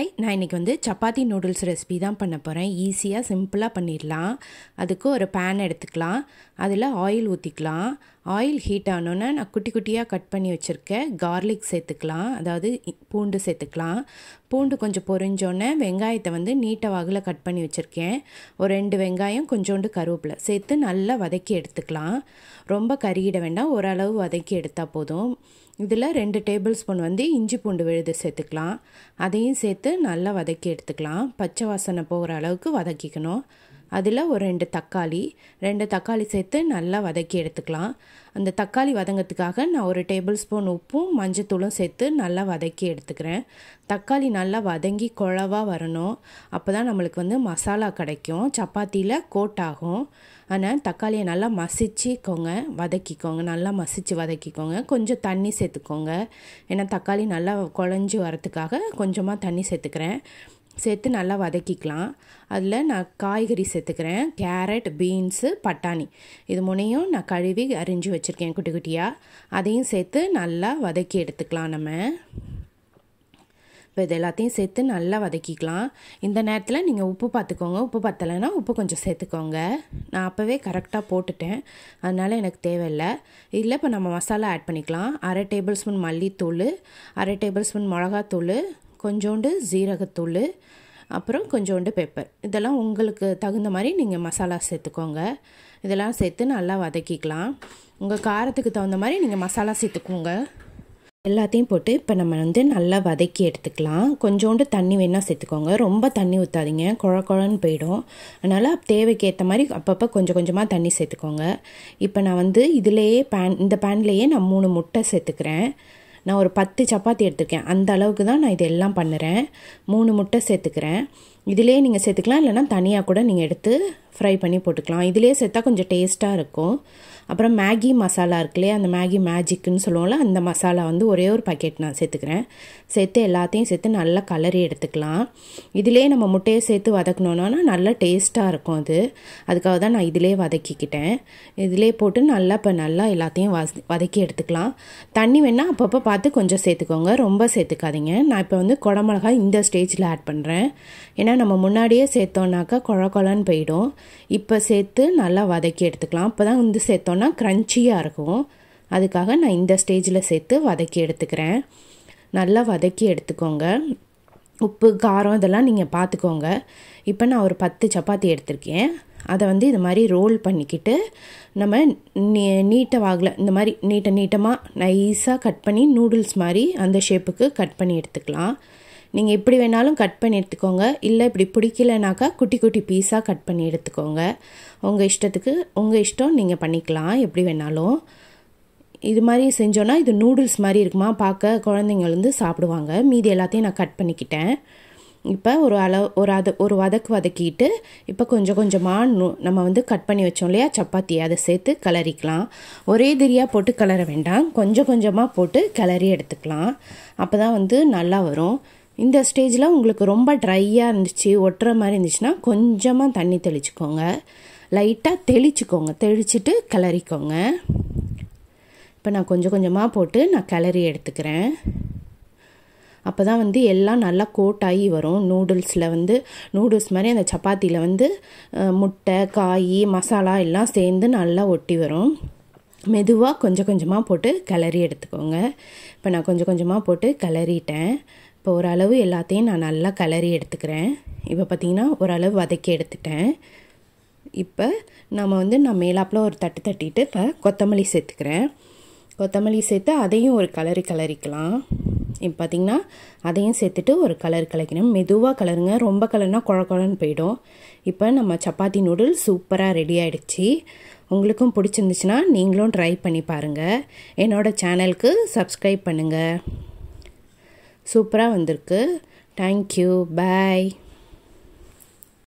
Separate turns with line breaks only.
hi நான் இன்றைக்கி வந்து சப்பாத்தி நூடுல்ஸ் ரெசிபி தான் பண்ண போகிறேன் ஈஸியாக சிம்பிளாக பண்ணிடலாம் அதுக்கு ஒரு பேன் எடுத்துக்கலாம் அதில் ஆயில் ஊற்றிக்கலாம் ஆயில் ஹீட் ஆனோன்னே நான் குட்டி குட்டியாக கட் பண்ணி வச்சுருக்கேன் கார்லிக் சேர்த்துக்கலாம் அதாவது பூண்டு சேர்த்துக்கலாம் பூண்டு கொஞ்சம் பொரிஞ்சோன்னே வெங்காயத்தை வந்து நீட்ட வகையில் கட் பண்ணி வச்சுருக்கேன் ஒரு ரெண்டு வெங்காயம் கொஞ்சோண்டு கருவேப்பிலை சேர்த்து நல்லா வதக்கி எடுத்துக்கலாம் ரொம்ப கறியிட வேண்டாம் ஓரளவு வதக்கி எடுத்தால் போதும் இதில் ரெண்டு டேபிள் ஸ்பூன் வந்து இஞ்சி பூண்டு விழுது சேர்த்துக்கலாம் அதையும் சேர்த்து நல்லா வதக்கி எடுத்துக்கலாம் பச்சை வாசனை போகிற அளவுக்கு வதக்கிக்கணும் அதில் ஒரு ரெண்டு தக்காளி ரெண்டு தக்காளி சேர்த்து நல்லா வதக்கி எடுத்துக்கலாம் அந்த தக்காளி வதங்கிறதுக்காக நான் ஒரு டேபிள் ஸ்பூன் உப்பும் மஞ்சத்தூளும் சேர்த்து நல்லா வதக்கி எடுத்துக்கிறேன் தக்காளி நல்லா வதங்கி குழவாக வரணும் அப்போ தான் நம்மளுக்கு வந்து மசாலா கிடைக்கும் சப்பாத்தியில் கோட் ஆகும் ஆனால் தக்காளியை நல்லா மசிச்சுக்கோங்க வதக்கிக்கோங்க நல்லா மசித்து வதக்கிக்கோங்க கொஞ்சம் தண்ணி சேர்த்துக்கோங்க ஏன்னா தக்காளி நல்லா குழஞ்சி வரத்துக்காக கொஞ்சமாக தண்ணி சேர்த்துக்கிறேன் சேர்த்து நல்லா வதக்கிக்கலாம் அதில் நான் காய்கறி சேர்த்துக்கிறேன் கேரட் பீன்ஸு பட்டாணி இது முனையும் நான் கழுவி அரிஞ்சு வச்சுருக்கேன் குட்டி குட்டியாக அதையும் சேர்த்து நல்லா வதக்கி எடுத்துக்கலாம் நம்ம இப்போ இது எல்லாத்தையும் சேர்த்து நல்லா வதக்கிக்கலாம் இந்த நேரத்தில் நீங்கள் உப்பு பார்த்துக்கோங்க உப்பு பத்தலைன்னா உப்பு கொஞ்சம் சேர்த்துக்கோங்க நான் அப்போவே கரெக்டாக போட்டுட்டேன் அதனால் எனக்கு தேவையில்லை இல்லை இப்போ நம்ம மசாலா ஆட் பண்ணிக்கலாம் அரை டேபிள் ஸ்பூன் மல்லித்தூள் அரை டேபிள் ஸ்பூன் மிளகாத்தூள் கொஞ்சோண்டு ஜீரகத்தூள் அப்புறம் கொஞ்சோண்டு பெப்பர் இதெல்லாம் உங்களுக்கு தகுந்த மாதிரி நீங்கள் மசாலா சேர்த்துக்கோங்க இதெல்லாம் சேர்த்து நல்லா வதக்கிக்கலாம் உங்கள் காரத்துக்கு தகுந்த மாதிரி நீங்கள் மசாலா சேர்த்துக்கோங்க எல்லாத்தையும் போட்டு இப்போ நம்ம வந்து நல்லா வதக்கி எடுத்துக்கலாம் கொஞ்சோண்டு தண்ணி வேணால் சேர்த்துக்கோங்க ரொம்ப தண்ணி ஊற்றாதீங்க குழ குழன்னு போயிடும் அதனால் ஏற்ற மாதிரி அப்பப்போ கொஞ்சம் கொஞ்சமாக தண்ணி சேர்த்துக்கோங்க இப்போ நான் வந்து இதிலேயே பேன் இந்த பேன்லேயே நான் மூணு முட்டை சேர்த்துக்கிறேன் நான் ஒரு பத்து சப்பாத்தி எடுத்திருக்கேன் அந்த அளவுக்கு தான் நான் இதெல்லாம் பண்ணுறேன் மூணு முட்டை சேர்த்துக்கிறேன் இதிலே நீங்கள் சேர்த்துக்கலாம் இல்லைனா தனியாக கூட நீங்கள் எடுத்து ஃப்ரை பண்ணி போட்டுக்கலாம் இதிலே சேர்த்தா கொஞ்சம் டேஸ்ட்டாக இருக்கும் அப்புறம் மேகி மசாலா இருக்குல்லையே அந்த மேகி மேஜிக்குன்னு சொல்லுவோம்ல அந்த மசாலா வந்து ஒரே ஒரு பாக்கெட் நான் சேர்த்துக்கிறேன் சேர்த்து எல்லாத்தையும் சேர்த்து நல்லா கலரி எடுத்துக்கலாம் இதிலே நம்ம முட்டையை சேர்த்து வதக்கணுன்னா நல்லா டேஸ்ட்டாக இருக்கும் அது அதுக்காக தான் நான் இதிலே வதக்கிக்கிட்டேன் இதிலே போட்டு நல்லா இப்போ நல்லா எல்லாத்தையும் வதக்கி எடுத்துக்கலாம் தண்ணி வேணால் அப்பப்போ பார்த்து கொஞ்சம் சேர்த்துக்கோங்க ரொம்ப சேர்த்துக்காதீங்க நான் இப்போ வந்து குடமிளகா இந்த ஸ்டேஜில் ஆட் பண்ணுறேன் ஏன்னா நம்ம முன்னாடியே சேர்த்தோன்னாக்கா குழ குழன்னு போயிடும் இப்போ சேர்த்து நல்லா வதக்கி எடுத்துக்கலாம் அப்போ தான் வந்து சேர்த்தோன்னா க்ரன்ச்சியாக இருக்கும் அதுக்காக நான் இந்த ஸ்டேஜில் சேர்த்து வதக்கி எடுத்துக்கிறேன் நல்லா வதக்கி எடுத்துக்கோங்க உப்பு காரம் இதெல்லாம் நீங்கள் பார்த்துக்கோங்க இப்போ நான் ஒரு பத்து சப்பாத்தி எடுத்திருக்கேன் அதை வந்து இது மாதிரி ரோல் பண்ணிக்கிட்டு நம்ம நீ நீட்டை வாகல இந்த மாதிரி நீட்டை நீட்டமாக நைஸாக கட் பண்ணி நூடுல்ஸ் மாதிரி அந்த ஷேப்புக்கு கட் பண்ணி எடுத்துக்கலாம் நீங்கள் எப்படி வேணாலும் கட் பண்ணி எடுத்துக்கோங்க இல்லை இப்படி பிடிக்கலனாக்கா குட்டி குட்டி பீஸாக கட் பண்ணி எடுத்துக்கோங்க உங்கள் இஷ்டத்துக்கு உங்கள் இஷ்டம் நீங்கள் பண்ணிக்கலாம் எப்படி வேணாலும் இது மாதிரி செஞ்சோன்னா இது நூடுல்ஸ் மாதிரி இருக்குமா பார்க்க குழந்தைங்க வந்து சாப்பிடுவாங்க மீதி எல்லாத்தையும் நான் கட் பண்ணிக்கிட்டேன் இப்போ ஒரு அளவு ஒரு அத ஒரு வதக்கு வதக்கிட்டு இப்போ கொஞ்சம் கொஞ்சமாக நூ நம்ம வந்து கட் பண்ணி வச்சோம் இல்லையா சப்பாத்தி அதை சேர்த்து கிளறிக்கலாம் ஒரே திரியாக போட்டு கிளற வேண்டாம் கொஞ்சம் கொஞ்சமாக போட்டு கிளறி எடுத்துக்கலாம் அப்போ தான் வந்து நல்லா வரும் இந்த ஸ்டேஜில் உங்களுக்கு ரொம்ப ட்ரையாக இருந்துச்சு ஒட்டுற மாதிரி இருந்துச்சுன்னா கொஞ்சமாக தண்ணி தெளிச்சுக்கோங்க லைட்டாக தெளிச்சுக்கோங்க தெளிச்சுட்டு கிளறிக்கோங்க இப்போ நான் கொஞ்சம் கொஞ்சமாக போட்டு நான் கிளறி எடுத்துக்கிறேன் அப்போ தான் வந்து எல்லாம் நல்லா கோட்டாகி வரும் நூடுல்ஸில் வந்து நூடுல்ஸ் மாதிரி அந்த சப்பாத்தியில் வந்து முட்டை காய் மசாலா எல்லாம் சேர்ந்து நல்லா ஒட்டி வரும் மெதுவாக கொஞ்சம் கொஞ்சமாக போட்டு கிளறி எடுத்துக்கோங்க இப்போ நான் கொஞ்சம் கொஞ்சமாக போட்டு கிளறிட்டேன் இப்போ ஓரளவு எல்லாத்தையும் நான் நல்லா கலரி எடுத்துக்கிறேன் இப்போ பார்த்திங்கன்னா ஓரளவு வதக்கி எடுத்துட்டேன் இப்போ நம்ம வந்து நான் மேலாப்பில் ஒரு தட்டு தட்டிட்டு இப்போ கொத்தமல்லி சேர்த்துக்கிறேன் கொத்தமல்லி சேர்த்து அதையும் ஒரு கலரி கலரிக்கலாம் இப்போ பார்த்திங்கன்னா அதையும் சேர்த்துட்டு ஒரு கலர் கலக்கணும் மெதுவாக கலருங்க ரொம்ப கலர்னால் குழ குழன்னு போயிடும் இப்போ நம்ம சப்பாத்தி நூடுல் சூப்பராக ரெடி ஆகிடுச்சி உங்களுக்கும் பிடிச்சிருந்துச்சுன்னா நீங்களும் ட்ரை பண்ணி பாருங்கள் என்னோடய சேனலுக்கு சப்ஸ்கிரைப் பண்ணுங்கள் சூப்பராக வந்திருக்கு தேங்க்யூ பாய்